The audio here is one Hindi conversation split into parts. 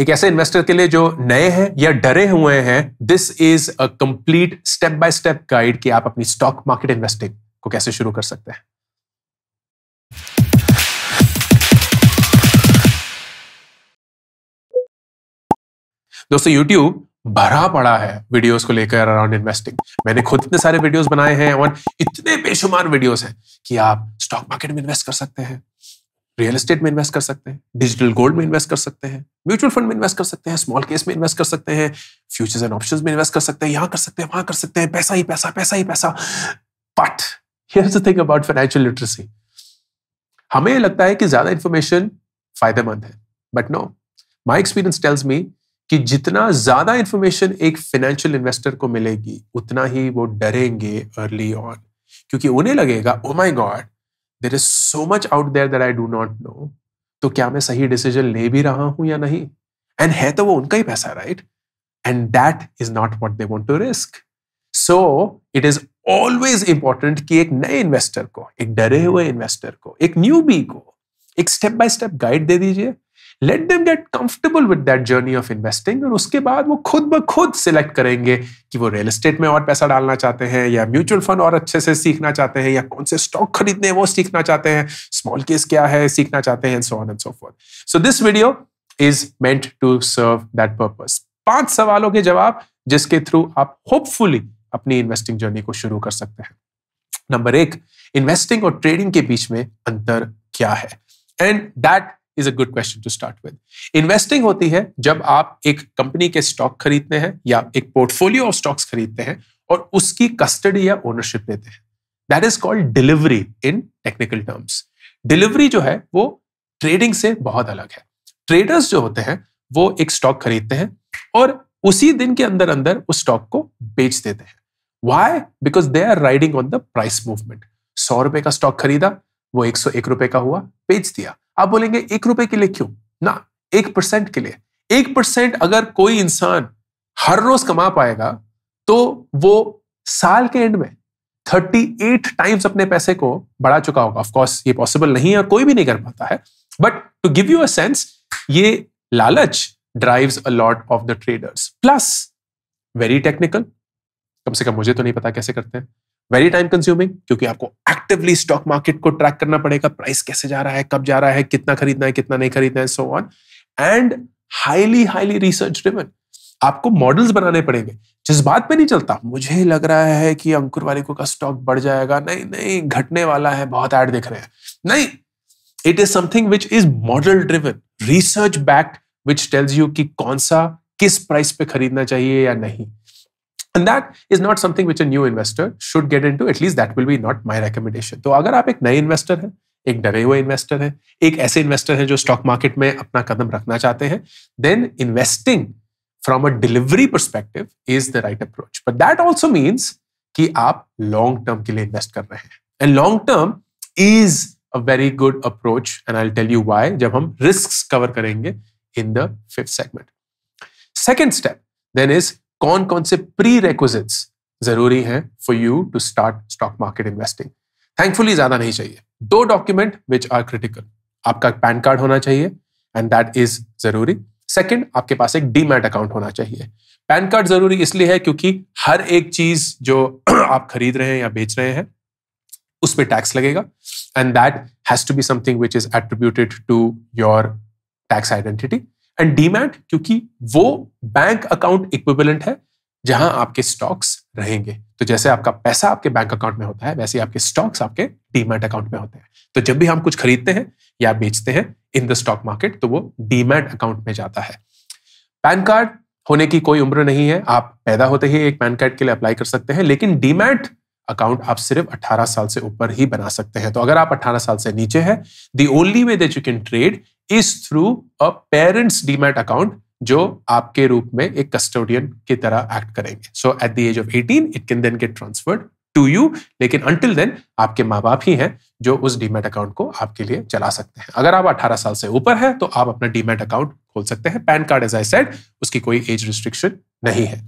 एक ऐसे इन्वेस्टर के लिए जो नए हैं या डरे हुए हैं this is a complete step by step guide कि आप अपनी स्टॉक मार्केट इन्वेस्टिंग को कैसे शुरू कर सकते हैं दोस्तों YouTube भरा पड़ा है वीडियोस को लेकर अराउंड इन्वेस्टिंग मैंने खुद इतने सारे वीडियोस बनाए हैं और इतने बेशुमार वीडियोस हैं कि आप स्टॉक मार्केट में इन्वेस्ट कर सकते हैं रियल एस्टेट में इन्वेस्ट कर सकते हैं डिजिटल गोल्ड में इन्वेस्ट कर सकते हैं म्यूचुअल फंड में इन्वेस्ट कर सकते हैं स्मॉल केस में इन्वेस्ट कर सकते हैं फ्यूचर्स एंड ऑप्शंस में इन्वेस्ट कर सकते हैं यहाँ कर सकते हैं वहां कर सकते हैं पैसा ही पैसा पैसा ही पैसा but here's the thing about financial literacy हमें लगता है कि ज्यादा इंफॉर्मेशन फायदेमंद है but no my experience tells me कि जितना ज्यादा इंफॉर्मेशन एक फाइनेंशियल इन्वेस्टर को मिलेगी उतना ही वो डरेंगे अर्ली ऑन क्योंकि उन्हें लगेगा oh my god there is so much out there that I do not know तो क्या मैं सही डिसीजन ले भी रहा हूं या नहीं एंड है तो वो उनका ही पैसा right and that is not what they want to risk so it is always important कि एक नए इन्वेस्टर को एक डरे हुए इन्वेस्टर को एक न्यू बी को एक स्टेप बाय स्टेप गाइड दे दीजिए let them get comfortable with that journey of investing और उसके बाद वो खुद ब खुद सिलेक्ट करेंगे कि वो रियल एस्टेट में और पैसा डालना चाहते हैं या म्यूचुअल फंड और अच्छे से सीखना चाहते हैं या कौन से स्टॉक खरीदने वो सीखना चाहते हैं स्मॉल केस क्या है सीखना चाहते हैं so on and so forth so this video is meant to serve that purpose पांच सवालों के जवाब जिसके थ्रू आप होपफुली अपनी इन्वेस्टिंग जर्नी को शुरू कर सकते हैं नंबर एक इन्वेस्टिंग और ट्रेडिंग के बीच में अंतर क्या है and that is a good question to start with investing होती है जब आप एक कंपनी के स्टॉक खरीदते हैं या एक पोर्टफोलियो ऑफ स्टॉक्स खरीदते हैं और उसकी कस्टडी या ओनरशिप लेते हैं that is called delivery in technical terms delivery जो है वो ट्रेडिंग से बहुत अलग है ट्रेडर्स जो होते हैं वो एक स्टॉक खरीदते हैं और उसी दिन के अंदर अंदर उस स्टॉक को बेच देते हैं why because they are riding on the price movement सौ रुपए का स्टॉक खरीदा वो एक सौ एक रुपए का हुआ बेच दिया आप बोलेंगे एक रुपए के लिए क्यों ना एक परसेंट के लिए एक परसेंट अगर कोई इंसान हर रोज कमा पाएगा तो वो साल के एंड में थर्टी एट टाइम्स अपने पैसे को बढ़ा चुका होगा ऑफकोर्स ये पॉसिबल नहीं है और कोई भी नहीं कर पाता है but to give you a sense ये लालच drives a lot of the traders plus very technical कम से कम मुझे तो नहीं पता कैसे करते हैं वेरी टाइम कंज्यूमिंग क्योंकि आपको एक्टिवली स्टॉक मार्केट को ट्रैक करना पड़ेगा प्राइस कैसे जा रहा है कब जा रहा है कितना खरीदना है कितना नहीं खरीदना है so on and highly highly research driven आपको मॉडल्स बनाने पड़ेंगे जिस बात पे नहीं चलता मुझे लग रहा है कि अंकुर को का स्टॉक बढ़ जाएगा नहीं नहीं घटने वाला है बहुत ऐड दिख रहे हैं नहीं it is something which is model driven research backed which tells you कि कौन सा किस प्राइस पे खरीदना चाहिए या नहीं and that is not something which a new investor should get into at least that will be not my recommendation तो अगर आप एक नए इन्वेस्टर हैं एक डरे हुए इन्वेस्टर हैं एक ऐसे इन्वेस्टर हैं जो स्टॉक मार्केट में अपना कदम रखना चाहते हैं then investing from a delivery perspective is the right approach but that also means कि आप लॉन्ग टर्म के लिए इन्वेस्ट कर रहे हैं and long term is a very good approach and I tell you why जब हम रिस्क कवर करेंगे in the fifth segment second step then is कौन कौन से प्री रेक्विजिट जरूरी हैं for you to start stock market investing thankfully ज्यादा नहीं चाहिए दो डॉक्यूमेंट विच आर क्रिटिकल आपका पैन कार्ड होना चाहिए एंड दैट इज जरूरी सेकेंड आपके पास एक डीमैट अकाउंट होना चाहिए पैन कार्ड जरूरी इसलिए है क्योंकि हर एक चीज जो आप खरीद रहे हैं या बेच रहे हैं उस पर टैक्स लगेगा and that has to be something which is attributed to your tax identity and demat क्योंकि वो बैंक अकाउंट इक्विवेलेंट है जहां आपके स्टॉक्स रहेंगे तो जैसे आपका पैसा आपके बैंक अकाउंट में होता है वैसे आपके स्टॉक्स आपके डीमैट अकाउंट में होते हैं तो जब भी हम कुछ खरीदते हैं या बेचते हैं इन द स्टॉक मार्केट तो वो डीमैट अकाउंट में जाता है पैन कार्ड होने की कोई उम्र नहीं है आप पैदा होते ही एक पैन कार्ड के लिए अप्लाई कर सकते हैं लेकिन डीमैट अकाउंट आप सिर्फ 18 साल से ऊपर ही बना सकते हैं तो अगर आप 18 साल से नीचे हैं the only way that you can trade is through a parents demat account जो आपके रूप में एक कस्टोडियन की तरह एक्ट करेंगे so at the age of 18 it can then get transferred to you लेकिन अंटिल देन आपके माँ बाप ही हैं जो उस डीमेट अकाउंट को आपके लिए चला सकते हैं अगर आप 18 साल से ऊपर हैं तो आप अपना डीमेट अकाउंट खोल सकते हैं PAN card as I said उसकी कोई एज रिस्ट्रिक्शन नहीं है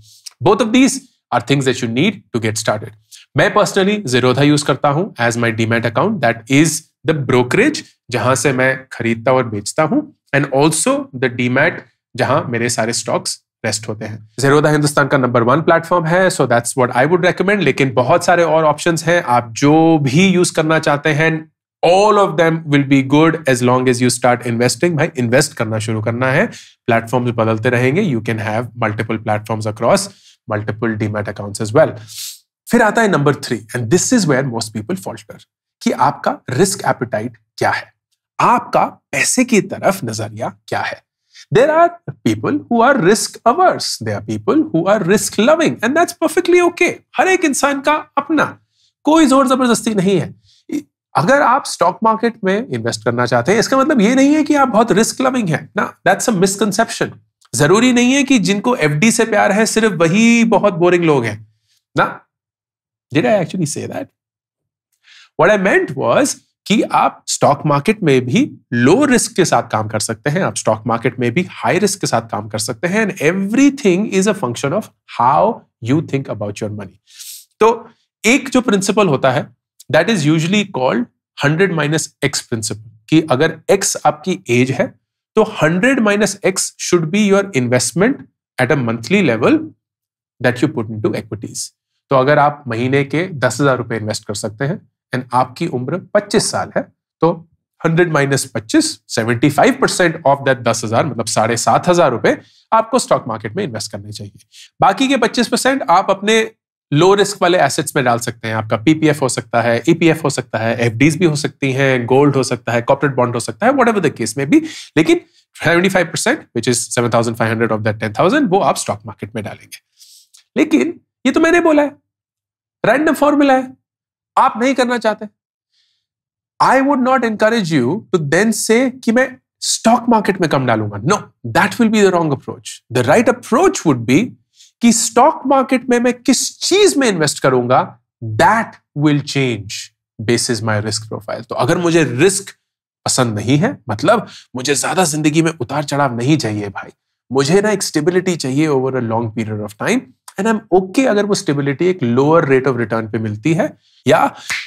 both of these are things that you need to get started मैं पर्सनली जीरोधा यूज करता हूं as my demat account that is the brokerage जहां से मैं खरीदता और बेचता हूं एंड ऑल्सो द डीमेट जहां मेरे सारे स्टॉक्स रेस्ट होते हैं जीरोधा हिंदुस्तान का नंबर वन प्लेटफॉर्म है so that's what I would recommend लेकिन बहुत सारे और ऑप्शन हैं आप जो भी यूज करना चाहते हैं all of them will be good as long as you start investing भाई इन्वेस्ट करना शुरू करना है प्लेटफॉर्म बदलते रहेंगे you can have multiple platforms across multiple demat accounts as well फिर आता है number three and this is where most people falter कि आपका रिस्क एपिटाइट क्या है आपका पैसे की तरफ नजरिया क्या है there are people who are risk averse they are people who are risk loving and that's perfectly okay हर एक इंसान का अपना कोई जोर जबरदस्ती नहीं है अगर आप स्टॉक मार्केट में इन्वेस्ट करना चाहते हैं इसका मतलब ये नहीं है कि आप बहुत रिस्क लविंग हैं ना दैट्स अ मिसकंसेप्शन जरूरी नहीं है कि जिनको एफडी से प्यार है सिर्फ वही बहुत बोरिंग लोग हैं ना Did I actually say that? What I meant was कि आप स्टॉक मार्केट में भी लो रिस्क के साथ काम कर सकते हैं आप स्टॉक मार्केट में भी हाई रिस्क के साथ काम कर सकते हैं and everything is a function of how you think about your money तो एक जो प्रिंसिपल होता है that is usually called hundred minus X principle कि अगर एक्स आपकी एज है तो hundred minus X should be your investment at a monthly level that you put into equities तो अगर आप महीने के दस हजार रुपए इन्वेस्ट कर सकते हैं एंड आपकी उम्र पच्चीस साल है तो हंड्रेड माइनस पच्चीस seventy five percent of that दस हजार मतलब साढ़े सात हजार रुपए आपको स्टॉक मार्केट में इन्वेस्ट करने चाहिए बाकी के पच्चीस परसेंट आप अपने लो रिस्क वाले एसेट्स में डाल सकते हैं आपका पीपीएफ हो सकता है ईपीएफ e हो सकता है एफ भी हो सकती हैं गोल्ड हो सकता है कॉपरेट बॉन्ड हो सकता है वट एवर द केस में भी लेकिन seventy five percent which is seven thousand five hundred of that ten thousand वो आप स्टॉक मार्केट में डालेंगे लेकिन ये तो मैंने बोला है रैंडम फॉर्मूला है आप नहीं करना चाहते I would not encourage you to then say कि मैं स्टॉक मार्केट में कम डालूंगा no that will be the wrong approach the right approach would be कि स्टॉक मार्केट में मैं किस चीज में इन्वेस्ट करूंगा that will change basis my risk profile तो अगर मुझे रिस्क पसंद नहीं है मतलब मुझे ज्यादा जिंदगी में उतार चढ़ाव नहीं चाहिए भाई मुझे ना एक स्टेबिलिटी चाहिए over a long period of time and I am okay अगर वो स्टेबिलिटी एक लोअर रेट ऑफ रिटर्न पे मिलती है या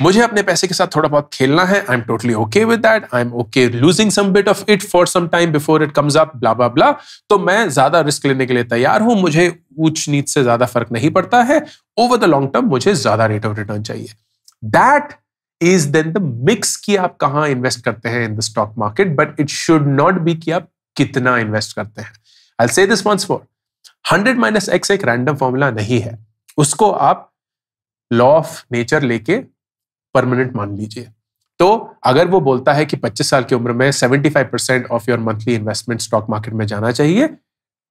मुझे अपने पैसे के साथ थोड़ा बहुत खेलना है I am totally okay with that I am okay losing some bit of it for some time before it comes up blah blah blah तो मैं ज्यादा रिस्क लेने के लिए तैयार हूं मुझे ऊंच नीच से ज्यादा फर्क नहीं पड़ता है ओवर द लॉन्ग टर्म मुझे ज्यादा रेट ऑफ रिटर्न चाहिए that is then the mix कि आप कहाँ इन्वेस्ट करते हैं in the stock market but it should not be कि आप कितना इन्वेस्ट करते हैं I say this once for hundred minus X एक रैंडम फॉर्मूला नहीं है उसको आप लॉ ऑफ नेचर लेके परमानेंट मान लीजिए तो अगर वो बोलता है कि 25 साल की उम्र में 75 percent of your monthly investment stock market में जाना चाहिए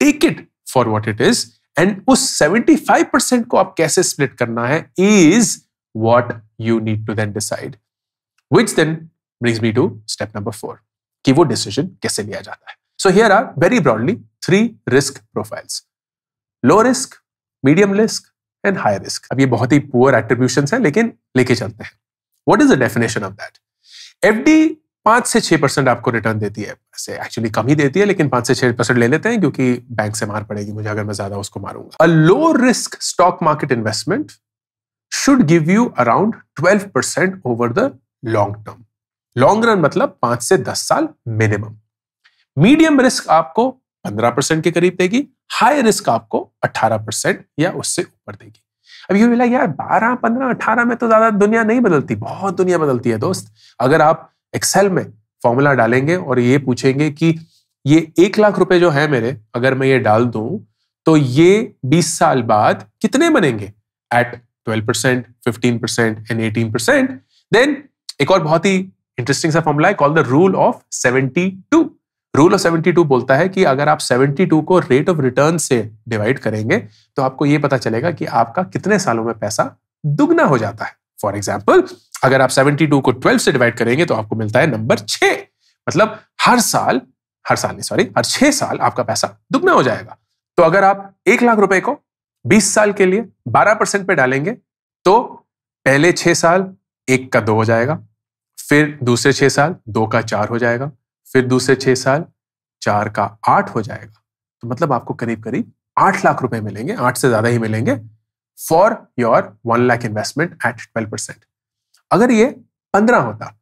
take it for what it is and उस 75 परसेंट को आप कैसे स्प्लिट करना है is what you need to then decide which then brings me to step number four कि वो डिसीजन कैसे लिया जाता है so here are very broadly three risk profiles low risk medium risk and high risk अब ये बहुत ही पुअर एट्रीब्यूशन है लेकिन लेके चलते हैं what is the definition of that F D पांच से छह परसेंट आपको रिटर्न देती है ऐसे एक्चुअली कम ही देती है लेकिन पांच से छह परसेंट ले लेते हैं क्योंकि बैंक से मार पड़ेगी मुझे अगर मैं ज्यादा उसको मारूंगा a low risk stock market investment should give you around twelve percent over the long term long run मतलब पांच से दस साल मिनिमम मीडियम रिस्क आपको पंद्रह परसेंट के करीब देगी हाई रिस्क आपको अठारह परसेंट या उससे ऊपर देगी अब ये मिला यार बारह पंद्रह अठारह में तो ज्यादा दुनिया नहीं बदलती बहुत दुनिया बदलती है दोस्त अगर आप एक्सेल में फॉर्मूला डालेंगे और ये पूछेंगे कि ये एक लाख रुपए जो है मेरे अगर मैं ये डाल दूं तो ये बीस साल बाद कितने बनेंगे at twelve percent fifteen percent and eighteen percent then एक और बहुत ही इंटरेस्टिंग सा फॉर्मूला है call the rule of seventy two rule of two बोलता है कि अगर आप सेवेंटी टू को रेट ऑफ रिटर्न से डिवाइड करेंगे तो आपको ये पता चलेगा कि आपका कितने सालों में पैसा दुगना हो जाता है फॉर एग्जाम्पल अगर आप सेवेंटी टू को ट्वेल्व से डिवाइड करेंगे तो आपको मिलता है नंबर छ मतलब हर साल हर साल नहीं सॉरी हर छह साल आपका पैसा दुगना हो जाएगा तो अगर आप एक लाख रुपए को बीस साल के लिए बारह परसेंट पे डालेंगे तो पहले छह साल एक का दो हो जाएगा फिर दूसरे छह साल दो का चार हो जाएगा फिर दूसरे छह साल चार का आठ हो जाएगा तो मतलब आपको करीब करीब आठ लाख रुपए मिलेंगे आठ से ज्यादा ही मिलेंगे for your one lakh investment at twelve percent अगर ये पंद्रह होता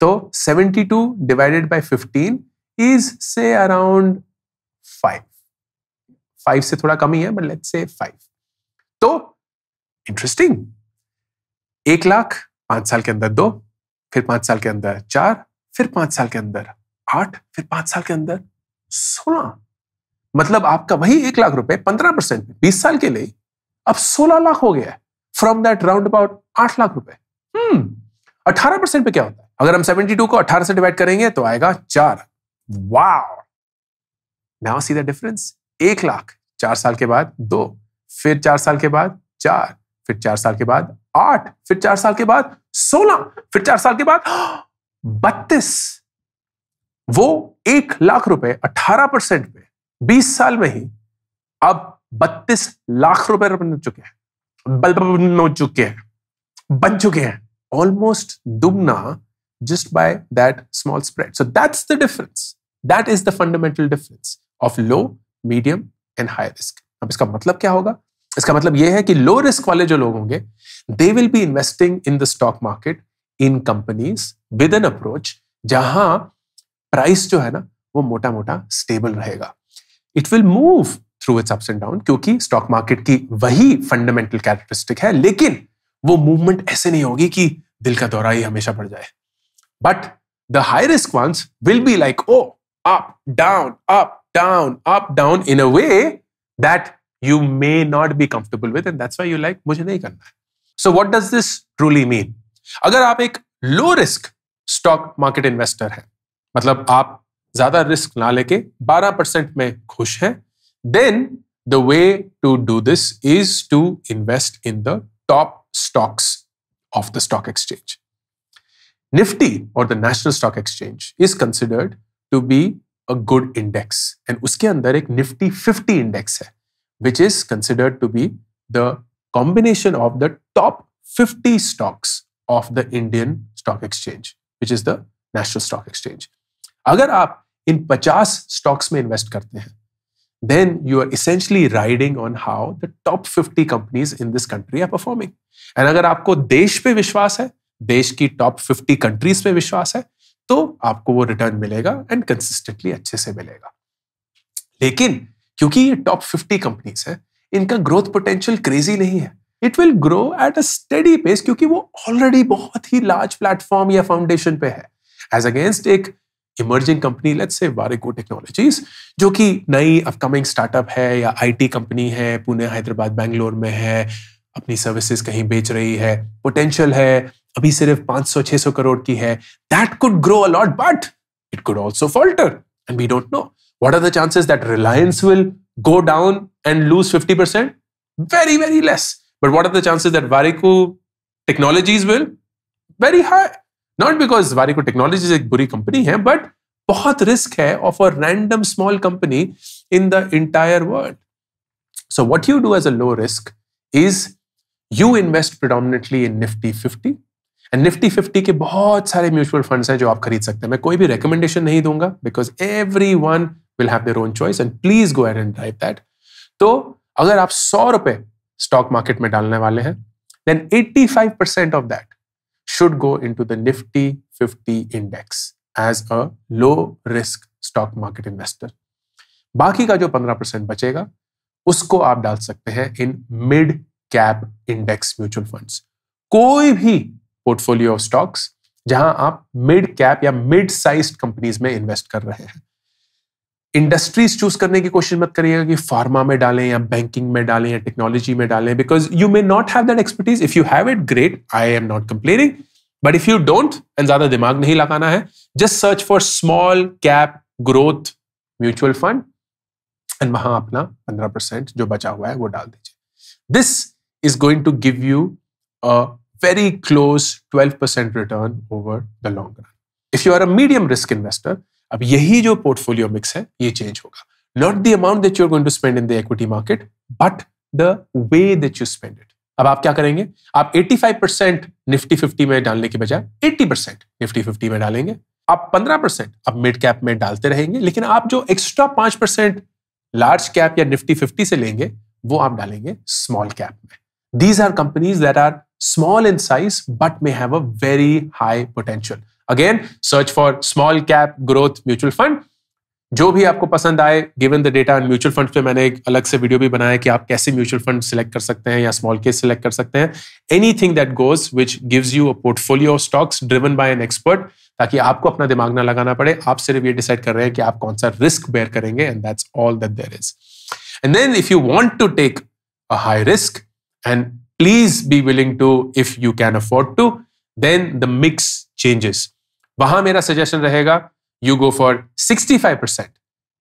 तो seventy two divided by fifteen is say around five five से थोड़ा कम ही है बट लेट से फाइव तो इंटरेस्टिंग एक लाख पांच साल के अंदर दो फिर पांच साल के अंदर चार फिर पांच साल के अंदर आठ फिर पांच साल के अंदर सोलह मतलब आपका वही एक लाख रुपए पंद्रह परसेंट बीस साल के लिए अब सोलह लाख हो गया है फ्रॉम दैट राउंड अबाउट आठ लाख रुपए हम्म, अठारह परसेंट पे क्या होता है अगर हम सेवेंटी टू को अठारह से डिवाइड करेंगे तो आएगा चार वाह नाउ सी द डिफरेंस एक लाख चार साल के बाद दो फिर चार साल के बाद चार फिर चार साल के बाद आठ फिर चार साल के बाद सोलह फिर चार साल के बाद बत्तीस वो एक लाख रुपए अठारह परसेंट में बीस साल में ही अब बत्तीस लाख रुपए बन चुके हैं बल्ब बन चुके हैं बन चुके हैं ऑलमोस्ट दुगना just by that small spread so that's the difference that is the fundamental difference of low medium and high risk अब इसका मतलब क्या होगा इसका मतलब यह है कि लो रिस्क वाले जो लोग होंगे they will be investing in the stock market in companies with an approach जहां प्राइस जो है ना वो मोटा मोटा स्टेबल रहेगा it will move through its ups and down क्योंकि स्टॉक मार्केट की वही फंडामेंटल कैरेक्टरिस्टिक है लेकिन वो मूवमेंट ऐसे नहीं होगी कि दिल का दौरा ही हमेशा पड़ जाए but the high risk ones will be like oh up down up down up down in a way that you may not be comfortable with and that's why you like मुझे नहीं करना है so what does this truly mean अगर आप एक low risk stock market investor हैं मतलब आप ज्यादा रिस्क ना लेके 12 परसेंट में खुश हैं then the way to do this is to invest in the top stocks of the stock exchange Nifty और the national stock exchange is considered to be a good index and उसके अंदर एक निफ्टी फिफ्टी इंडेक्स है which is considered to be the combination of the top fifty stocks of the Indian stock exchange which is the national stock exchange अगर आप इन 50 स्टॉक्स में इन्वेस्ट करते हैं then you are essentially riding on how the top 50 companies in this country are performing and अगर आपको देश पे विश्वास है देश की टॉप 50 कंट्रीज पे विश्वास है तो आपको वो रिटर्न मिलेगा एंड कंसिस्टेंटली अच्छे से मिलेगा लेकिन क्योंकि ये टॉप फिफ्टी कंपनीज है इनका ग्रोथ पोटेंशियल क्रेजी नहीं है it will grow at a steady pace क्योंकि वो ऑलरेडी बहुत ही लार्ज प्लेटफॉर्म या फाउंडेशन पे है एज अगेंस्ट एक emerging company let's say Wareco technologies जो कि नई अपकमिंग स्टार्टअप है या आईटी कंपनी है पुणे हैदराबाद बैंगलोर में है अपनी सर्विसेज कहीं बेच रही है पोटेंशियल है अभी सिर्फ 500-600 करोड़ की है that could grow a lot but it could also falter and we don't know what are the chances that Reliance will go down and lose fifty percent very very less but what are the chances that Warikoo technologies will very high not because Warikoo technology एक बुरी कंपनी है बट बहुत रिस्क है of a random small company in the entire world so what you do as a low risk is you invest predominantly in Nifty fifty and Nifty fifty के बहुत सारे म्यूचुअल फंड्स हैं जो आप खरीद सकते हैं मैं कोई भी रिकमेंडेशन नहीं दूंगा because everyone will have own choice and please go ahead and drive that तो अगर आप सौ रुपए स्टॉक मार्केट में डालने वाले हैं then five percent of that should go into the Nifty 50 index as a low risk stock market investor. बाकी का जो 15 परसेंट बचेगा उसको आप डाल सकते हैं इन mid cap index mutual funds कोई भी पोर्टफोलियो ऑफ स्टॉक्स जहां आप मिड कैप या मिड साइज कंपनीज में इन्वेस्ट कर रहे हैं इंडस्ट्रीज चूज करने की कोशिश मत करिएगा कि फार्मा में डालें या बैंकिंग में डालें या टेक्नोलॉजी में डालें because you may not have that expertise if you have it great I am not complaining but if you don't and ज्यादा दिमाग नहीं लगाना है just search for small cap growth mutual fund and वहां अपना पंद्रह परसेंट जो बचा हुआ है वो डाल दीजिए this is going to give you a very close twelve percent return over the long run if you are a medium risk investor अब यही जो पोर्टफोलियो मिक्स है ये चेंज होगा not the amount that you are going to spend in the equity market but the way that you spend it अब आप क्या करेंगे आप 85 परसेंट निफ्टी 50 में डालने के बजाय 80 परसेंट निफ्टी 50 में डालेंगे आप 15 परसेंट आप मिड कैप में डालते रहेंगे लेकिन आप जो एक्स्ट्रा पांच परसेंट लार्ज कैप या निफ्टी 50 से लेंगे वो आप डालेंगे स्मॉल कैप में these are companies that are small in size but may have a very high potential again search for small cap growth mutual fund जो भी आपको पसंद आए given the data and mutual fund पे मैंने एक अलग से वीडियो भी बनाया कि आप कैसे म्यूचुअल फंड सिलेक्ट कर सकते हैं या स्मॉल केस सिलेक्ट कर सकते हैं anything that goes which gives you a portfolio stocks driven by an expert ताकि आपको अपना दिमाग ना लगाना पड़े आप सिर्फ ये डिसाइड कर रहे हैं कि आप कौन सा रिस्क बेयर करेंगे and that's all that there is and then if you want to take a high risk and please be willing to if you can afford to then the mix changes वहां मेरा सजेशन रहेगा you go for 65 percent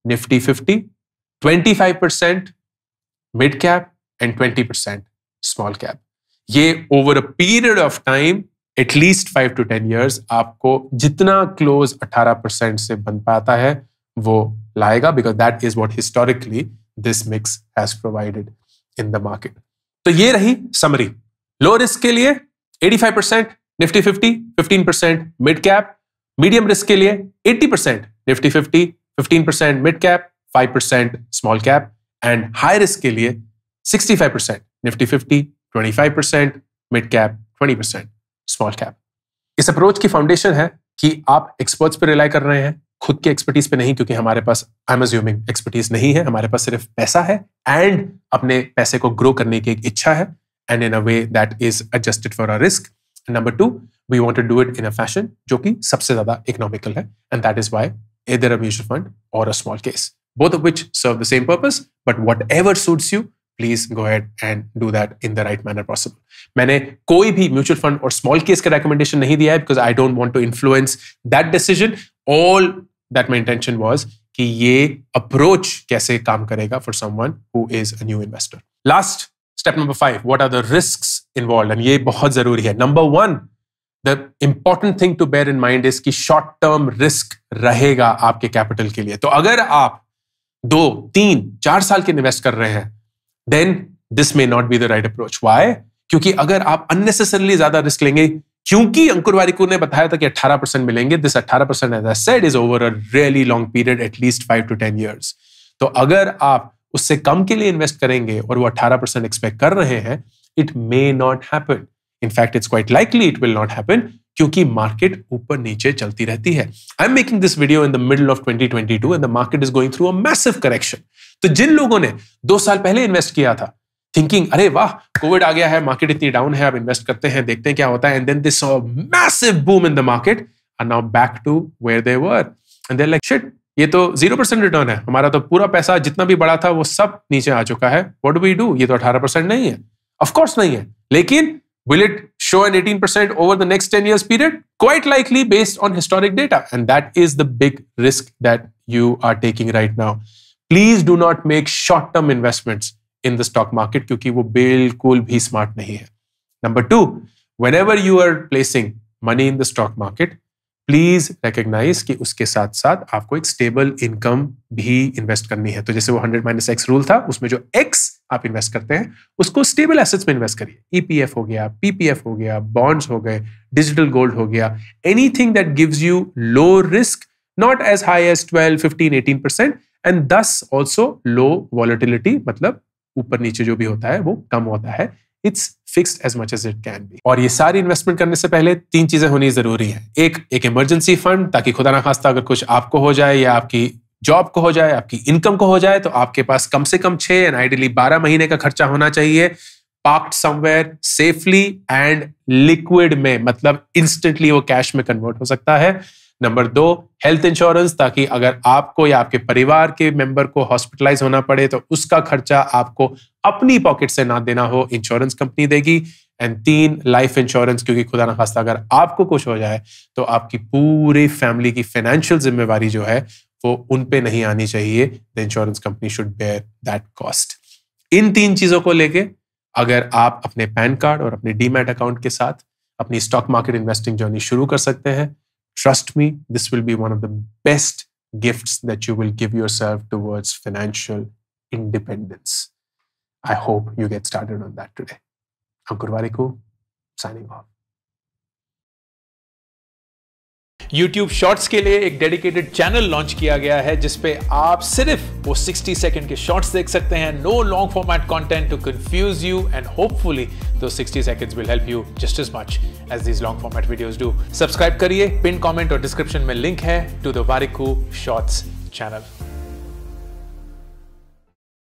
Nifty 50 25 percent mid cap and 20 percent small cap ये over a period of time at least five to ten years आपको जितना क्लोज 18 परसेंट से बन पाता है वो लाएगा because that is what historically this mix has provided in the market तो ये रही समरी लो रिस्क के लिए 85 percent Nifty 50 15 percent mid cap medium risk के लिए 80 percent Nifty 50, 15 percent mid cap 5 percent small cap and high risk के लिए 65 percent Nifty 50, 25 percent mid cap 20 percent small cap इस अप्रोच की फाउंडेशन है कि आप एक्सपर्ट्स पर रिलाई कर रहे हैं खुद के एक्सपर्टीज पे नहीं क्योंकि हमारे पास आई एम एज्यूमिंग एक्सपर्टीज नहीं है हमारे पास सिर्फ पैसा है एंड अपने पैसे को ग्रो करने की एक इच्छा है and in a way that is adjusted for a risk number two we want to do it in a fashion जो कि सबसे ज्यादा इकोनॉमिकल है and that is why a mutual fund और or a small case both of which serve the same purpose but whatever suits you please go ahead and do that in the right manner possible मैंने कोई भी म्यूचुअल फंड और स्मॉल केस का रिकमेंडेशन नहीं दिया है because I don't want to influence that decision all that my intention was कि ये अप्रोच कैसे काम करेगा for someone who is a new investor last step number five what are the risk involve and ये बहुत जरूरी है number one the important thing to bear in mind is कि शॉर्ट टर्म रिस्क रहेगा आपके कैपिटल के लिए तो अगर आप दो तीन चार साल के इन्वेस्ट कर रहे हैं then this may not be the right approach why क्योंकि अगर आप अननेसेसरली ज्यादा रिस्क लेंगे क्योंकि अंकुर वारिकू ने बताया था कि 18 परसेंट मिलेंगे this 18 percent as said is over a really long period at least five to ten years तो अगर आप उससे कम के लिए इन्वेस्ट करेंगे और वो 18 परसेंट एक्सपेक्ट कर रहे हैं it may not happen in fact it's quite likely it will not happen क्योंकि मार्केट ऊपर नीचे चलती रहती है I am making this video in the middle of 2022 and the market is going through a massive correction तो जिन लोगों ने दो साल पहले इन्वेस्ट किया था थिंकिंग अरे वाह कोविड आ गया है मार्केट इतनी डाउन है आप इन्वेस्ट करते हैं देखते हैं क्या होता है and then this massive boom in the market are now back to where they were and like shit ये तो जीरो परसेंट रिटर्न है हमारा तो पूरा पैसा जितना भी बड़ा था वो सब नीचे आ चुका है वॉट डू वी डू ये तो अठारह परसेंट नहीं है ऑफकोर्स नहीं है लेकिन Will it show an 18% over the next 10 years period? Quite likely based on historic data. And that is the big risk that you are taking right now. Please do not make short term investments in the stock market because wo bilkul bhi smart Number two, whenever you are placing money in the stock market, please recognise कि उसके साथ साथ आपको एक स्टेबल इनकम भी इन्वेस्ट करनी है तो जैसे वो हंड्रेड माइनस एक्स रूल था उसमें जो एक्स आप इन्वेस्ट करते हैं उसको स्टेबल एसेट्स में इन्वेस्ट करिए ईपीएफ e हो गया पीपीएफ हो गया बॉन्ड्स हो गए डिजिटल गोल्ड हो गया anything that gives you low risk not as high as twelve fifteen eighteen percent and this also low volatility मतलब ऊपर नीचे जो भी होता है वो कम होता है it's fixed as much as it can be और ये सारी इन्वेस्टमेंट करने से पहले तीन चीजें होनी जरूरी है एक एक इमरजेंसी फंड ताकि खुदा ना खास्ता अगर कुछ आपको हो जाए या आपकी जॉब को हो जाए आपकी इनकम को हो जाए तो आपके पास कम से कम छह एंड आइडियली बारह महीने का खर्चा होना चाहिए parked somewhere safely and liquid में मतलब इंस्टेंटली वो कैश में कन्वर्ट हो सकता है नंबर दो हेल्थ इंश्योरेंस ताकि अगर आपको या आपके परिवार के मेंबर को हॉस्पिटलाइज होना पड़े तो उसका खर्चा आपको अपनी पॉकेट से ना देना हो इंश्योरेंस कंपनी देगी एंड तीन लाइफ इंश्योरेंस क्योंकि खुदा ना खास्ता अगर आपको कुछ हो जाए तो आपकी पूरी फैमिली की फाइनेंशियल जिम्मेवारी जो है वो उन पे नहीं आनी चाहिए the insurance company should bear that cost इन तीन चीज़ों को लेके अगर आप अपने पैन कार्ड और अपने डीमैट अकाउंट के साथ अपनी स्टॉक मार्केट इन्वेस्टिंग जर्नी शुरू कर सकते हैं trust me this will be one of the best gift that you will give yourself towards financial independence I hope you get started on that today Ankur Warikoo signing off YouTube shorts के लिए एक डेडिकेटेड चैनल लॉन्च किया गया है जिसपे आप सिर्फ वो 60 सेकेंड के शॉर्ट्स देख सकते हैं no long format content to confuse you and hopefully those 60 seconds will help you just as much as these long format videos do subscribe करिए पिन कॉमेंट और डिस्क्रिप्शन में लिंक है to the Warikoo shorts channel